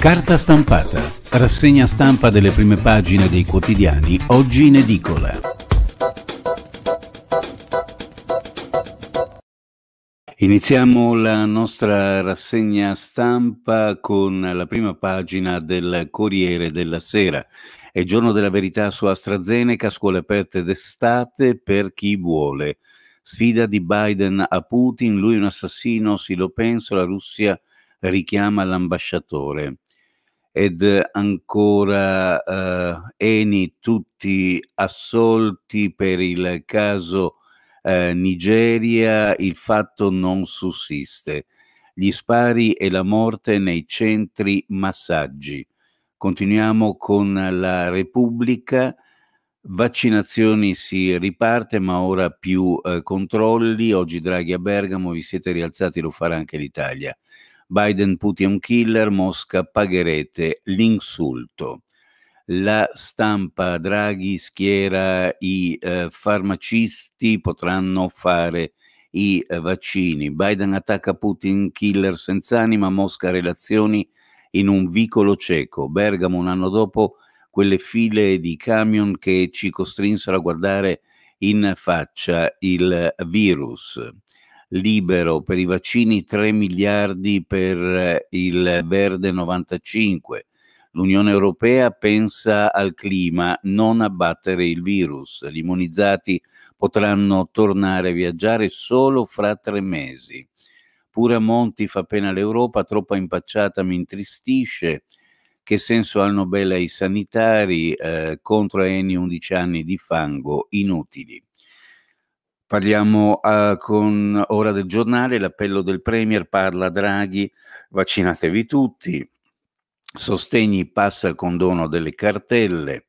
Carta stampata, rassegna stampa delle prime pagine dei quotidiani oggi in edicola. Iniziamo la nostra rassegna stampa con la prima pagina del Corriere della Sera. È giorno della verità su AstraZeneca, scuole aperte d'estate per chi vuole. Sfida di Biden a Putin, lui è un assassino, si lo penso, la Russia richiama l'ambasciatore ed ancora eh, Eni tutti assolti per il caso eh, Nigeria, il fatto non sussiste. Gli spari e la morte nei centri massaggi. Continuiamo con la Repubblica. Vaccinazioni si riparte, ma ora più eh, controlli. Oggi Draghi a Bergamo, vi siete rialzati, lo farà anche l'Italia. Biden Putin killer, Mosca pagherete l'insulto. La stampa Draghi schiera i eh, farmacisti potranno fare i eh, vaccini. Biden attacca Putin killer senza anima, Mosca relazioni in un vicolo cieco. Bergamo un anno dopo quelle file di camion che ci costrinsero a guardare in faccia il virus libero per i vaccini, 3 miliardi per eh, il verde 95. L'Unione Europea pensa al clima, non abbattere il virus. Gli immunizzati potranno tornare a viaggiare solo fra tre mesi. Pure a Monti fa pena l'Europa, troppa impacciata mi intristisce. Che senso hanno bella i sanitari eh, contro Eni 11 anni di fango inutili. Parliamo uh, con Ora del Giornale, l'appello del Premier parla Draghi, vaccinatevi tutti, sostegni passa il condono delle cartelle,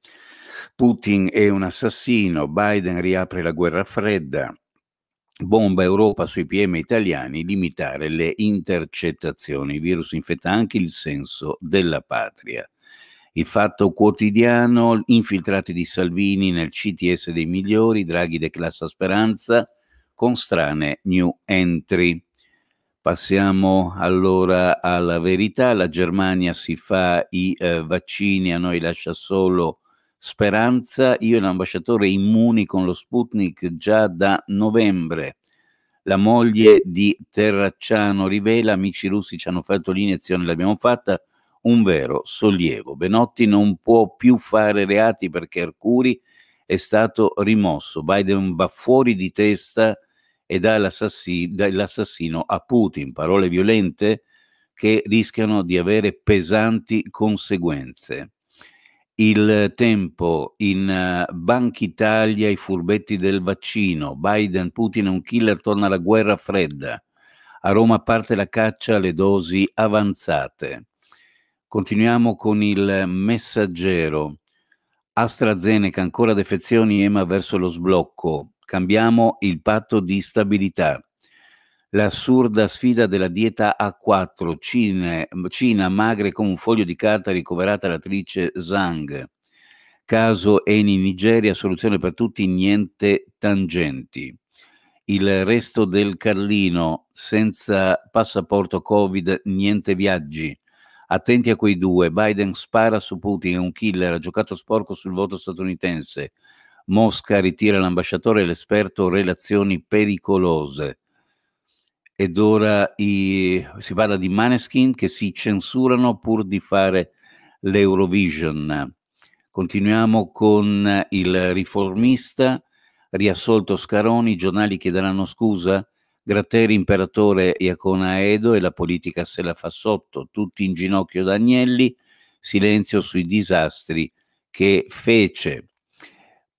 Putin è un assassino, Biden riapre la guerra fredda, bomba Europa sui PM italiani, limitare le intercettazioni, il virus infetta anche il senso della patria. Il fatto quotidiano, infiltrati di Salvini nel CTS dei migliori, Draghi declassa speranza con strane new entry. Passiamo allora alla verità, la Germania si fa i eh, vaccini, a noi lascia solo speranza, io e l'ambasciatore immuni con lo Sputnik già da novembre. La moglie di Terracciano rivela, amici russi ci hanno fatto l'iniezione, l'abbiamo fatta, un vero sollievo. Benotti non può più fare reati perché Arcuri è stato rimosso. Biden va fuori di testa e dà l'assassino a Putin. Parole violente che rischiano di avere pesanti conseguenze. Il tempo in eh, Banca Italia, i furbetti del vaccino, Biden, Putin è un killer, torna alla guerra fredda. A Roma parte la caccia alle dosi avanzate. Continuiamo con il messaggero. AstraZeneca ancora defezioni EMA verso lo sblocco. Cambiamo il patto di stabilità. L'assurda sfida della dieta A4, Cina, Cina magre come un foglio di carta ricoverata l'attrice Zhang. Caso Eni Nigeria, soluzione per tutti, niente tangenti. Il resto del Carlino, senza passaporto Covid, niente viaggi. Attenti a quei due. Biden spara su Putin, è un killer, ha giocato sporco sul voto statunitense. Mosca ritira l'ambasciatore e l'esperto relazioni pericolose. Ed ora i, si parla di Maneskin che si censurano pur di fare l'Eurovision. Continuiamo con il riformista, riassolto Scaroni, i giornali chiederanno scusa, Gratteri imperatore Iacona Edo e la politica se la fa sotto, tutti in ginocchio da Agnelli, silenzio sui disastri che fece.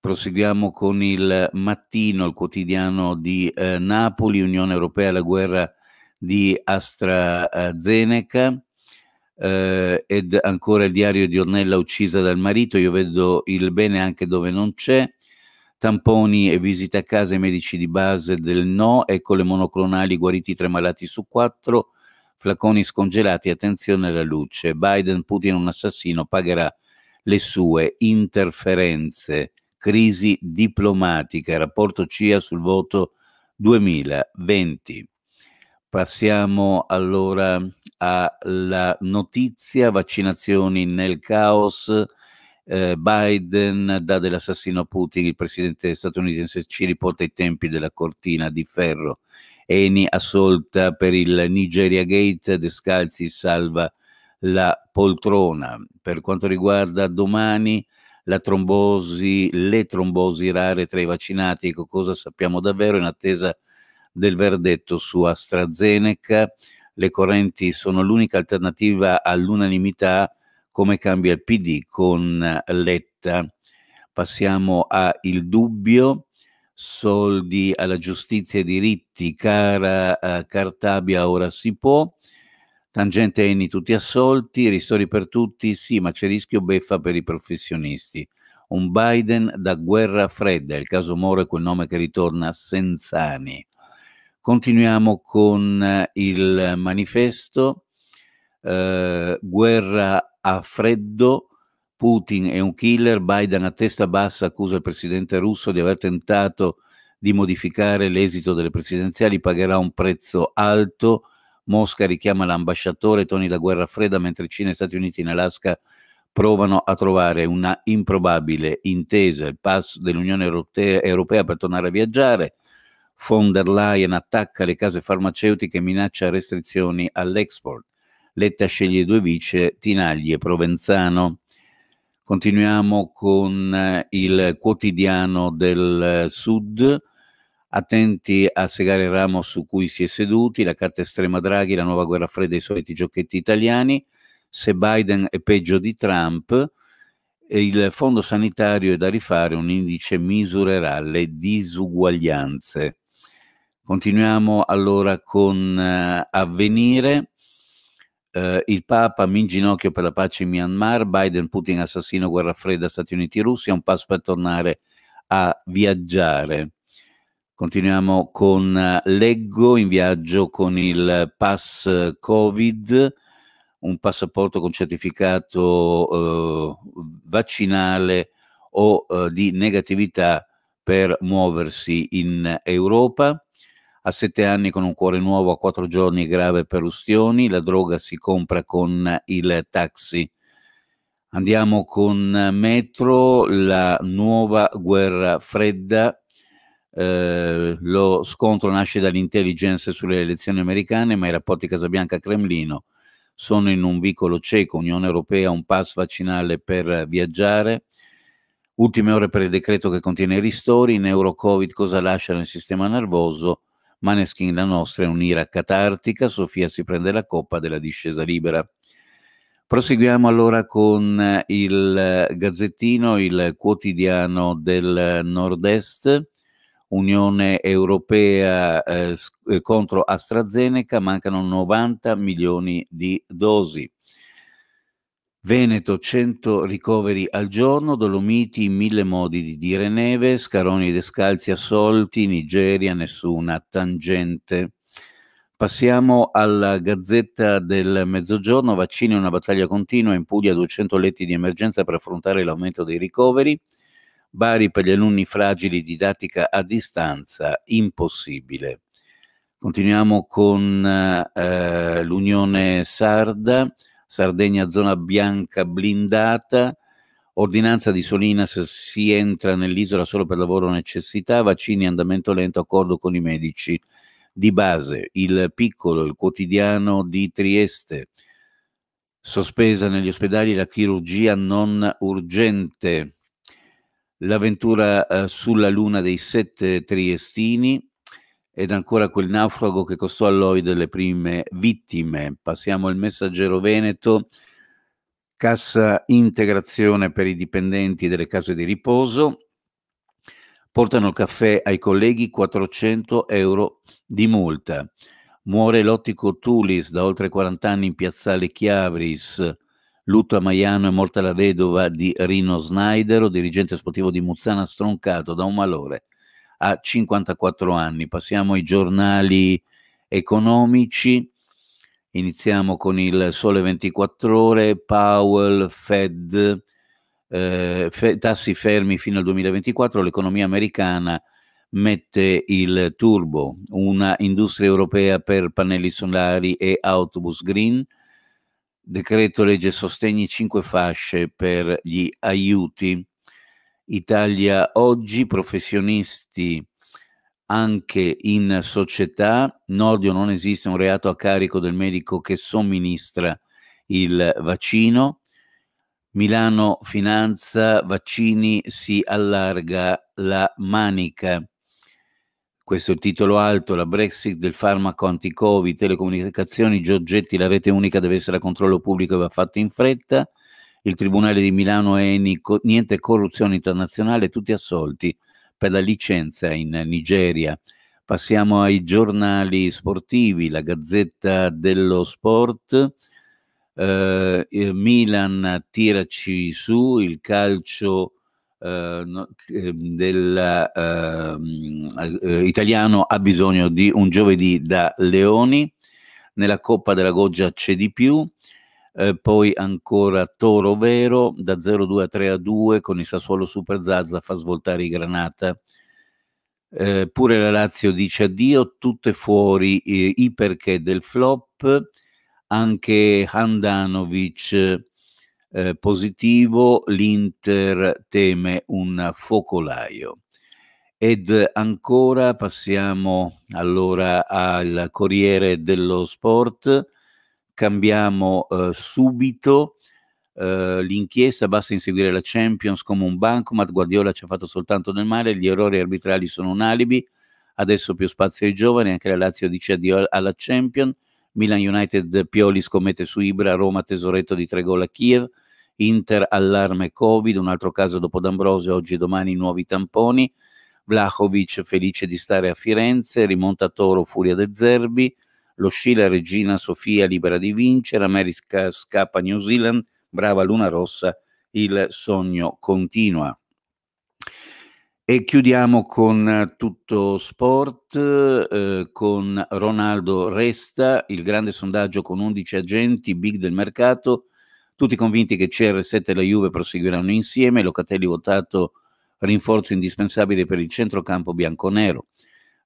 Proseguiamo con il mattino, il quotidiano di eh, Napoli, Unione Europea, la guerra di AstraZeneca eh, ed ancora il diario di Ornella uccisa dal marito, io vedo il bene anche dove non c'è, tamponi e visite a casa ai medici di base del no, ecco le monoclonali guariti tre malati su quattro, flaconi scongelati, attenzione alla luce, Biden, Putin un assassino, pagherà le sue interferenze, crisi diplomatica, rapporto CIA sul voto 2020. Passiamo allora alla notizia, vaccinazioni nel caos, eh, Biden dà dell'assassino a Putin, il presidente statunitense ci riporta i tempi della cortina di ferro. Eni assolta per il Nigeria Gate, Descalzi salva la poltrona. Per quanto riguarda domani, la trombosi, le trombosi rare tra i vaccinati, ecco cosa sappiamo davvero in attesa del verdetto su AstraZeneca. Le correnti sono l'unica alternativa all'unanimità come cambia il PD con Letta. Passiamo a Il dubbio, soldi alla giustizia e diritti, cara eh, Cartabia ora si può, tangente Eni tutti assolti, ristori per tutti, sì ma c'è rischio beffa per i professionisti. Un Biden da guerra fredda, il caso Moro è quel nome che ritorna senza anni. Continuiamo con eh, il manifesto eh, guerra a freddo, Putin è un killer, Biden a testa bassa accusa il presidente russo di aver tentato di modificare l'esito delle presidenziali, pagherà un prezzo alto, Mosca richiama l'ambasciatore, toni da guerra fredda mentre Cina e Stati Uniti in Alaska provano a trovare una improbabile intesa, il pass dell'Unione Europea, Europea per tornare a viaggiare, von der Leyen attacca le case farmaceutiche e minaccia restrizioni all'export. Letta sceglie due vice, Tinagli e Provenzano. Continuiamo con eh, il quotidiano del eh, Sud. Attenti a segare il ramo su cui si è seduti, la carta estrema Draghi, la nuova guerra fredda e i soliti giochetti italiani. Se Biden è peggio di Trump, eh, il fondo sanitario è da rifare, un indice misurerà le disuguaglianze. Continuiamo allora con uh, avvenire eh, il Papa mi inginocchio per la pace in Myanmar, Biden, Putin, assassino, guerra fredda, Stati Uniti, Russia, un passo per tornare a viaggiare. Continuiamo con eh, Leggo in viaggio con il pass Covid, un passaporto con certificato eh, vaccinale o eh, di negatività per muoversi in Europa a sette anni con un cuore nuovo, a quattro giorni grave per perlustioni, la droga si compra con il taxi. Andiamo con Metro, la nuova guerra fredda. Eh, lo scontro nasce dall'intelligence sulle elezioni americane, ma i rapporti Casabianca-Cremlino sono in un vicolo cieco, Unione Europea, un pass vaccinale per viaggiare. Ultime ore per il decreto che contiene i ristori, in Eurocovid cosa lascia nel sistema nervoso? Maneskin la nostra è un'ira catartica, Sofia si prende la coppa della discesa libera. Proseguiamo allora con eh, il eh, Gazzettino, il quotidiano del eh, Nord-Est. Unione Europea eh, contro AstraZeneca, mancano 90 milioni di dosi. Veneto 100 ricoveri al giorno, Dolomiti in mille modi di dire neve, Scaroni descalzi assolti, Nigeria nessuna tangente. Passiamo alla Gazzetta del Mezzogiorno, vaccini una battaglia continua, in Puglia 200 letti di emergenza per affrontare l'aumento dei ricoveri, Bari per gli alunni fragili didattica a distanza, impossibile. Continuiamo con eh, l'Unione Sarda, Sardegna zona bianca blindata, ordinanza di Solinas si entra nell'isola solo per lavoro o necessità, vaccini andamento lento, accordo con i medici di base, il piccolo, il quotidiano di Trieste, sospesa negli ospedali la chirurgia non urgente, l'avventura eh, sulla luna dei sette triestini, ed ancora quel naufrago che costò a Lloyd le prime vittime. Passiamo al messaggero Veneto, cassa integrazione per i dipendenti delle case di riposo, portano il caffè ai colleghi 400 euro di multa. Muore Lottico Tulis da oltre 40 anni in piazzale Chiavris. Lutto a Maiano è morta la vedova di Rino Snaidero, dirigente sportivo di Muzzana, stroncato da un malore a 54 anni. Passiamo ai giornali economici. Iniziamo con il Sole 24 ore, Powell, Fed, eh, fe, tassi fermi fino al 2024, l'economia americana mette il turbo, una industria europea per pannelli solari e autobus green, decreto legge sostegni 5 fasce per gli aiuti. Italia oggi, professionisti anche in società. Nordio non esiste un reato a carico del medico che somministra il vaccino. Milano Finanza, vaccini si allarga la manica. Questo è il titolo alto, la Brexit del farmaco anti-Covid, telecomunicazioni, Giorgetti, la rete unica deve essere a controllo pubblico e va fatta in fretta il Tribunale di Milano e niente corruzione internazionale, tutti assolti per la licenza in Nigeria. Passiamo ai giornali sportivi, la Gazzetta dello Sport, eh, Milan tiraci su, il calcio eh, ehm, del, ehm, eh, italiano ha bisogno di un giovedì da Leoni, nella Coppa della Goggia c'è di più, eh, poi ancora Toro Vero da 0-2 a 3-2 con il Sassuolo Super Zazza fa svoltare i Granata. Eh, pure la Lazio dice addio, tutte fuori eh, i perché del flop, anche Handanovic eh, positivo, l'Inter teme un focolaio. Ed ancora passiamo allora al Corriere dello Sport cambiamo eh, subito Uh, l'inchiesta, basta inseguire la Champions come un bancomat, Guardiola ci ha fatto soltanto del male, gli errori arbitrali sono un alibi, adesso più spazio ai giovani, anche la Lazio dice addio alla Champions, Milan United Pioli scommette su Ibra, Roma tesoretto di tre gol a Kiev, Inter allarme Covid, un altro caso dopo D'Ambrosio, oggi e domani nuovi tamponi, Vlahovic felice di stare a Firenze, rimonta Toro furia del Zerbi, lo sci la regina Sofia libera di vincere, America scappa New Zealand, brava Luna Rossa, il sogno continua. E chiudiamo con eh, tutto sport, eh, con Ronaldo Resta, il grande sondaggio con 11 agenti, big del mercato, tutti convinti che CR7 e la Juve proseguiranno insieme, Locatelli votato rinforzo indispensabile per il centrocampo bianconero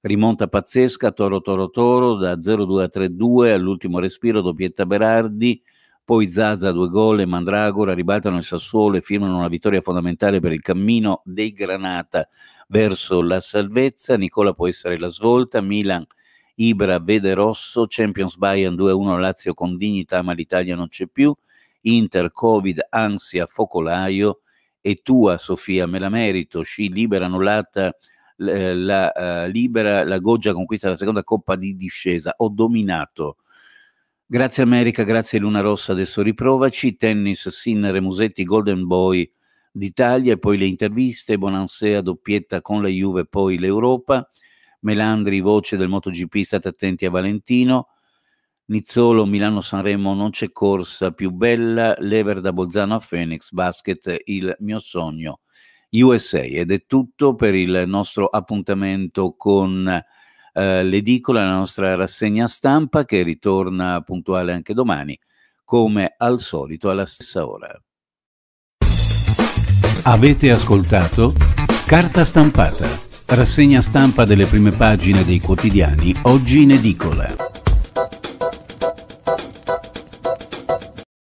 rimonta pazzesca, Toro Toro Toro da 0-2 a 3-2 all'ultimo respiro, doppietta Berardi, poi Zaza due gol e Mandragora ribaltano il Sassuolo e firmano una vittoria fondamentale per il cammino dei Granata verso la salvezza, Nicola può essere la svolta, Milan Ibra vede rosso, Champions Bayern 2-1 Lazio con dignità ma l'Italia non c'è più, Inter Covid ansia focolaio e tua Sofia me la merito, sci libera annullata eh, la, uh, Libera, la Goggia conquista la seconda coppa di discesa, ho dominato. Grazie America, grazie Luna Rossa, adesso riprovaci, tennis, Sinner Musetti, Golden Boy d'Italia e poi le interviste, Bonansea doppietta con la Juve, poi l'Europa, Melandri, voce del MotoGP, state attenti a Valentino, Nizzolo, Milano, Sanremo, non c'è corsa più bella, Lever da Bolzano a Phoenix, basket, il mio sogno. USA ed è tutto per il nostro appuntamento con eh, l'edicola, la nostra rassegna stampa che ritorna puntuale anche domani, come al solito alla stessa ora. Avete ascoltato Carta stampata, rassegna stampa delle prime pagine dei quotidiani oggi in edicola.